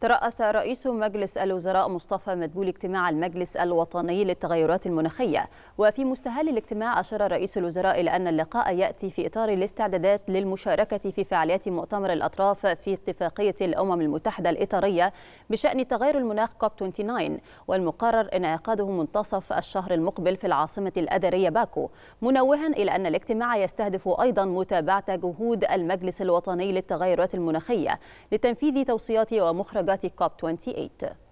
ترأس رئيس مجلس الوزراء مصطفى مدبول اجتماع المجلس الوطني للتغيرات المناخية وفي مستهل الاجتماع أشار رئيس الوزراء إلى أن اللقاء يأتي في إطار الاستعدادات للمشاركة في فعاليات مؤتمر الأطراف في اتفاقية الأمم المتحدة الإطارية بشأن تغير المناخ كوب 29 والمقرر انعقاده منتصف الشهر المقبل في العاصمة الأدرية باكو منوها إلى أن الاجتماع يستهدف أيضا متابعة جهود المجلس الوطني للتغيرات المناخية لتنفيذ توصيات ومخرج قبل COP28.